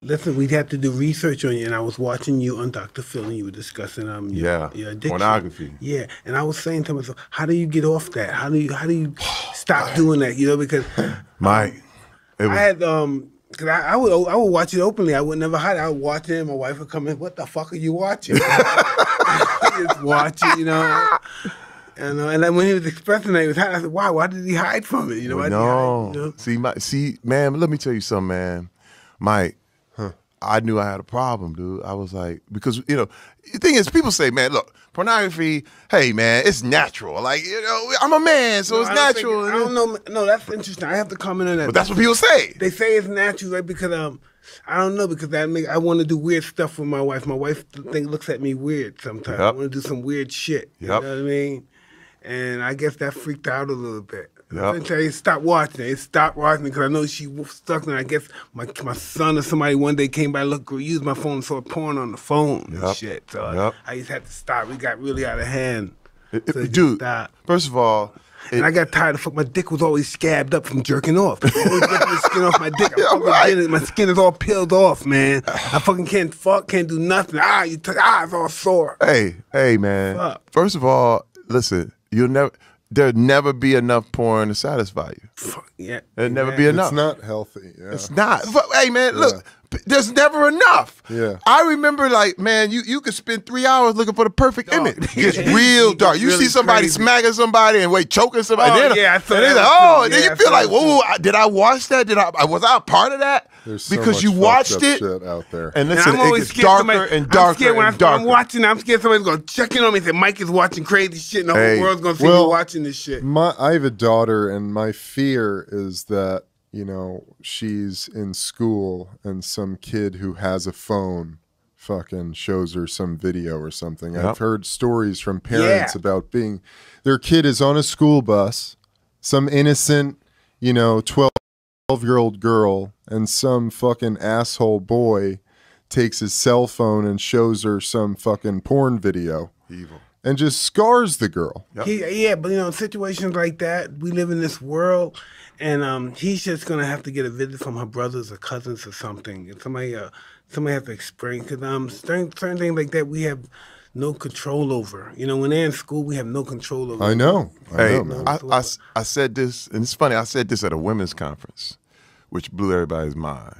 Listen, we'd have to do research on you, and I was watching you on Dr. Phil, and you were discussing um your, yeah your addiction. pornography. Yeah, and I was saying to myself, how do you get off that? How do you how do you stop doing that? You know, because my um, was, I had um Cause I, I, would I would watch it openly. I would never hide. It. I would watch it. And my wife would come in. What the fuck are you watching? just watch it, you know. And, uh, and then when he was expressing that he was hiding, I said, "Why? Why did he hide from it? You know? Well, no. Hide, you know? See, my see, man. Let me tell you something, man. Mike, I knew I had a problem, dude. I was like, because you know, the thing is, people say, man, look, pornography. Hey, man, it's natural. Like, you know, I'm a man, so no, it's I natural. Think, I don't know. No, that's interesting. I have to comment on that. But that's what people say. They say it's natural right? because um, I don't know because I make I want to do weird stuff with my wife. My wife think looks at me weird sometimes. Yep. I want to do some weird shit. You yep. know what I mean? And I guess that freaked out a little bit. Yep. Eventually, I stopped watching it. It stopped watching because I know she was stuck, and I guess my my son or somebody one day came by, looked, used my phone, saw porn on the phone yep. and shit. So yep. I just had to stop. We got really out of hand. It, so it, dude, stopped. first of all, and I got tired of fuck. My dick was always scabbed up from jerking off. always skin off my dick. right. my skin is all peeled off, man. I fucking can't fuck, can't do nothing. Ah, you took. ah, it's all sore. Hey, hey, man. Fuck. First of all, listen, you'll never there'd never be enough porn to satisfy you. Yeah, there'd never man, be enough. It's not healthy. Yeah. It's not. But, hey man, look, yeah there's never enough. Yeah. I remember like, man, you you could spend three hours looking for the perfect dark. image. It's real dark. It's you really see somebody crazy. smacking somebody and wait, choking somebody. Oh, then, yeah, I feel oh, and like, oh, yeah, then you feel like, whoa, did I watch that? Did I was I a part of that? There's because so you watched it out there. And listen, and I'm always it gets darker somebody, and darker. I'm scared when I'm, I'm, watching, I'm scared somebody's gonna check in on me and say, Mike is watching crazy shit and the hey, whole world's gonna see well, watching this shit. My I have a daughter and my fear is that you know, she's in school and some kid who has a phone fucking shows her some video or something. Yep. I've heard stories from parents yeah. about being their kid is on a school bus, some innocent, you know, 12 year old girl, and some fucking asshole boy takes his cell phone and shows her some fucking porn video. Evil and just scars the girl. Yep. He, yeah, but you know, situations like that, we live in this world, and um, he's just gonna have to get a visit from her brothers or cousins or something, and somebody, uh, somebody has to explain because um, certain certain things like that we have no control over. You know, when they're in school, we have no control over. I know. I hey, know, I, I, I said this, and it's funny. I said this at a women's conference, which blew everybody's mind.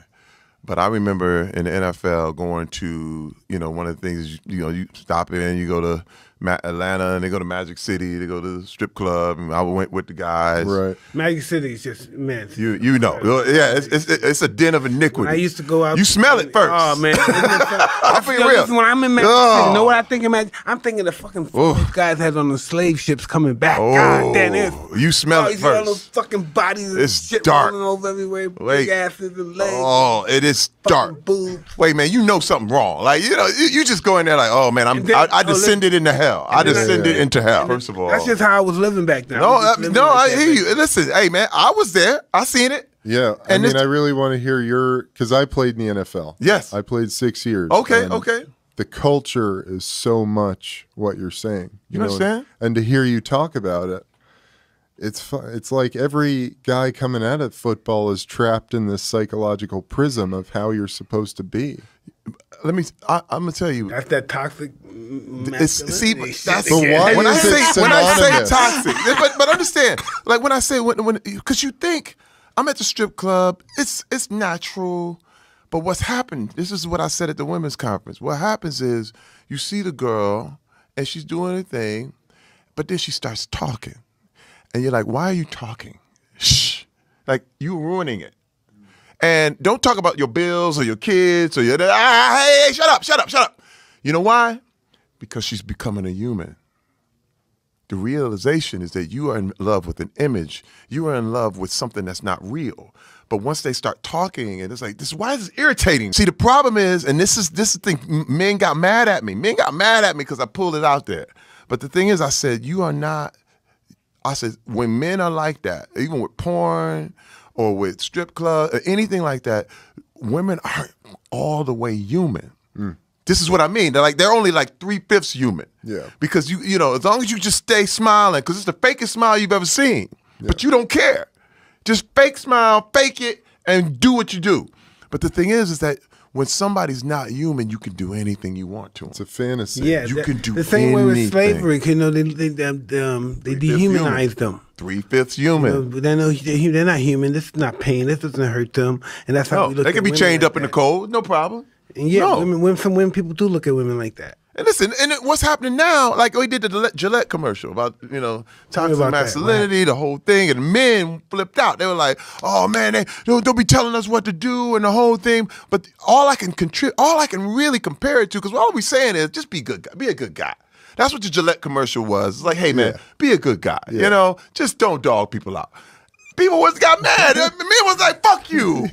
But I remember in the NFL going to, you know, one of the things, you know, you stop in, you go to Ma- Atlanta and they go to Magic City, they go to the strip club, and I went with the guys. Right. Magic City is just man. You you know, yeah, it's, it's it's a den of iniquity. When I used to go out. You smell it oh, first. Oh man, I feel real. When I'm in Magic oh. City, know what I think of Magic? I'm thinking the fucking these guys has on the slave ships coming back. Oh. God damn it! You smell oh, it first. All those fucking bodies. It's dark. Rolling over everywhere. Wait. Big asses and legs. Oh, it is dark. Boobs. Wait, man, you know something wrong. Like you know, you, you just go in there like, oh man, I'm then, I, I, oh, descended oh, into hell hell. I send yeah. into hell. First of all, that's just how I was living back then. No, I, uh, no, I hear you. Listen, hey man, I was there. I seen it. Yeah, I and mean, I really want to hear your because I played in the NFL. Yes, I played six years. Okay, okay. The culture is so much what you're saying. You, you know, understand? And to hear you talk about it, it's it's like every guy coming out of football is trapped in this psychological prism of how you're supposed to be. Let me. I, am gonna tell you. That's that toxic see, that's but why when I say when I say toxic. but but understand, like when I say when when because you think I'm at the strip club, it's it's natural. But what's happened? This is what I said at the women's conference. What happens is you see the girl and she's doing her thing, but then she starts talking, and you're like, "Why are you talking? Shh! Like you're ruining it." And don't talk about your bills or your kids or your ah, hey, shut up, shut up, shut up. You know why? because she's becoming a human. The realization is that you are in love with an image. You are in love with something that's not real. But once they start talking, and it's like, this why is this irritating? See, the problem is, and this is this is the thing, men got mad at me. Men got mad at me because I pulled it out there. But the thing is, I said, you are not, I said, when men are like that, even with porn or with strip club or anything like that, women aren't all the way human. Mm. This is what I mean. They're like they're only like three fifths human. Yeah. Because you you know as long as you just stay smiling because it's the fakest smile you've ever seen, yeah. but you don't care. Just fake smile, fake it, and do what you do. But the thing is, is that when somebody's not human, you can do anything you want to. Them. It's a fantasy. Yeah, you the, can do the same anything. way with slavery. You know, they they, they, um, they dehumanize them. Three fifths human. You know, they they're not human. This is not pain. This doesn't hurt them, and that's how no, we look. They can be chained like up that. in the cold, no problem. And yeah, no. women, women, women, people do look at women like that. And listen, and what's happening now? Like we oh, did the Gillette commercial about you know toxic masculinity, the whole thing, and men flipped out. They were like, "Oh man, they don't be telling us what to do and the whole thing." But all I can contribute, all I can really compare it to, because all we're saying is just be good, be a good guy. That's what the Gillette commercial was. It's like, hey man, yeah. be a good guy. Yeah. You know, just don't dog people out people was got mad. me was like, "Fuck you,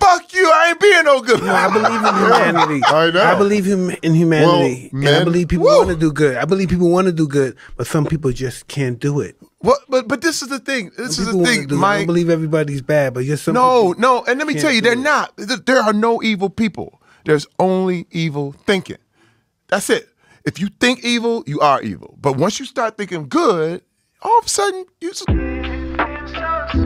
fuck you. I ain't being no good." I believe in humanity. I know. I believe in humanity, well, and I believe people want to do good. I believe people want to do good, but some people just can't do it. What? but but this is the thing. This some is the thing. My, I don't believe everybody's bad, but just some. No, no, and let me tell you, they're it. not. There are no evil people. There's only evil thinking. That's it. If you think evil, you are evil. But once you start thinking good, all of a sudden you. Just-